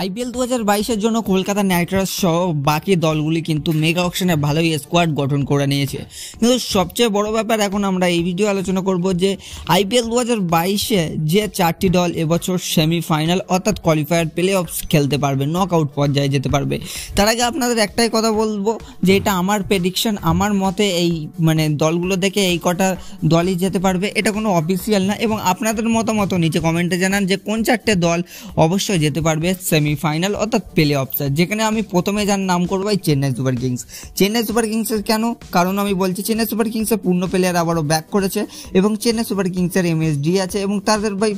IPL দু হাজার বাইশের জন্য কলকাতা নাইট রাইডার্স সহ বাকি দলগুলি কিন্তু মেগা অকশনে ভালোই স্কোয়াড গঠন করে নিয়েছে কিন্তু সবচেয়ে বড় ব্যাপার এখন আমরা এই ভিডিও আলোচনা করব যে আইপিএল দু হাজার বাইশে যে চারটি দল এবছর সেমিফাইনাল অর্থাৎ কোয়ালিফায়ার প্লে অফস খেলতে পারবে নক আউট পর্যায়ে যেতে পারবে তার আগে আপনাদের একটাই কথা বলবো যে এটা আমার প্রেডিকশন আমার মতে এই মানে দলগুলো দেখে এই কটা দলই যেতে পারবে এটা কোনো অফিসিয়াল না এবং আপনাদের মতামত নিচে কমেন্টে জানান যে কোন চারটে দল অবশ্যই যেতে পারবে সেমি ফাইনাল অর্থাৎ প্লে অফ যেখানে আমি প্রথমে যার নাম করবো এই Chennai super kings Chennai super কিংসের কেন কারণ আমি বলছি চেন্নাই সুপার কিংসের পূর্ণ প্লেয়ার আবারও ব্যাক করেছে এবং চেন্নাই সুপার কিংসের এমএসডি আছে এবং তাদের ভাই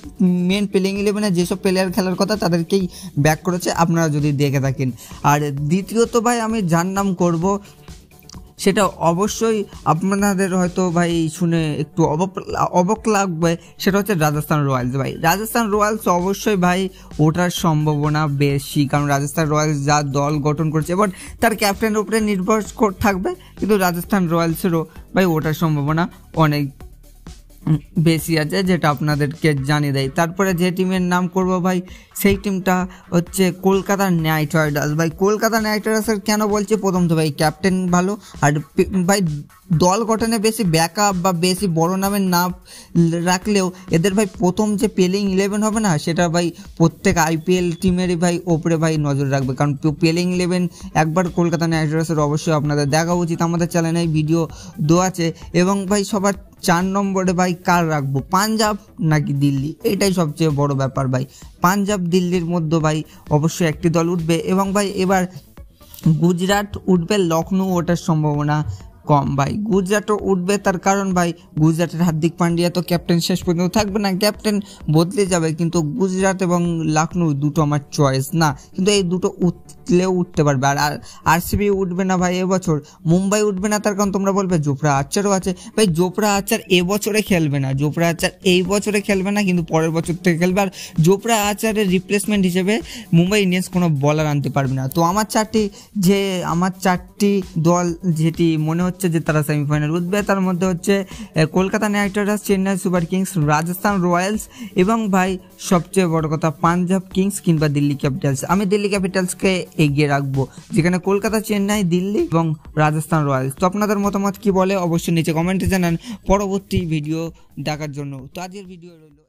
মেন প্লেয়িং ইলেভেনে যেসব প্লেয়ার খেলার কথা তাদেরকেই ব্যাক করেছে আপনারা যদি দেখে থাকেন আর দ্বিতীয়ত ভাই আমি যার নাম করবো সেটা অবশ্যই আপনাদের হয়তো ভাই শুনে একটু অবক অবক লাগবে সেটা হচ্ছে রাজস্থান রয়্যালস ভাই রাজস্থান রয়্যালস অবশ্যই ভাই ওটার সম্ভাবনা বেশি কারণ রাজস্থান রয়্যালস যা দল গঠন করছে এবার তার ক্যাপ্টেনের উপরে নির্ভর থাকবে কিন্তু রাজস্থান রয়্যালসেরও ভাই ওঠার সম্ভাবনা অনেক বেশি আছে যেটা আপনাদেরকে জানিয়ে দেয় তারপরে যে টিমের নাম করব ভাই সেই টিমটা হচ্ছে কলকাতা নাইট রাইডার্স ভাই কলকাতা নাইট রাইডার্সের কেন বলছে প্রথম তো ভাই ক্যাপ্টেন ভালো আর ভাই দল গঠনে বেশি ব্যাকআপ বা বেশি বড় নামের না রাখলেও এদের ভাই প্রথম যে পেলিং ইলেভেন হবে না সেটা ভাই প্রত্যেক আইপিএল টিমেরই ভাই ওপরে ভাই নজর রাখবে কারণ পেলিং ইলেভেন একবার কলকাতা নাইট রাইডার্সের অবশ্যই আপনাদের দেখা উচিত আমাদের চ্যানেলে ভিডিও দেওয়া আছে এবং ভাই সবার চার নম্বরে ভাই কার রাখবো পাঞ্জাব নাকি দিল্লি এটাই সবচেয়ে বড় ব্যাপার ভাই পাঞ্জাব দিল্লির মধ্যে ভাই অবশ্যই একটি দল উঠবে এবং ভাই এবার গুজরাট উঠবে লখনৌ ওঠার সম্ভাবনা কম ভাই গুজরাটও উঠবে তার কারণ ভাই গুজরাটের হার্দিক পান্ডিয়া তো ক্যাপ্টেন শেষ পর্যন্ত থাকবে না ক্যাপ্টেন বদলে যাবে কিন্তু গুজরাট এবং লখনউ দুটো আমার চয়েস না কিন্তু এই দুটো উঠলেও উঠতে পারবে আর আরসিবি উঠবে না ভাই এবছর মুম্বাই উঠবে না তার কারণ তোমরা বলবে জোফরা আচারও আছে ভাই জোফরা আচার এবছরে খেলবে না জোফরা আচার এই বছরে খেলবে না কিন্তু পরের বছর থেকে খেলবে আর জোফরা আচারের রিপ্লেসমেন্ট হিসেবে মুম্বাই ইন্ডিয়ান্স কোনো বলার আনতে পারবে না তো আমার চারটি যে আমার চারটি দল যেটি মনে হচ্ছে হচ্ছে যে তারা সেমিফাইনাল উঠবে তার মধ্যে হচ্ছে Kolkata knight riders Chennai super kings Rajasthan royals এবং ভাই সবচেয়ে বড় কথা পাঞ্জাব কিংস কিংবা দিল্লি ক্যাপিটালস আমি দিল্লি ক্যাপিটালসকে এগিয়ে রাখবো যেখানে কলকাতা চেন্নাই দিল্লি এবং রাজস্থান রয়্যালস তো আপনাদের মতামত কি বলে অবশ্যই নিচে কমেন্টে জানান পরবর্তী ভিডিও দেখার জন্য তো আজকের ভিডিও রইল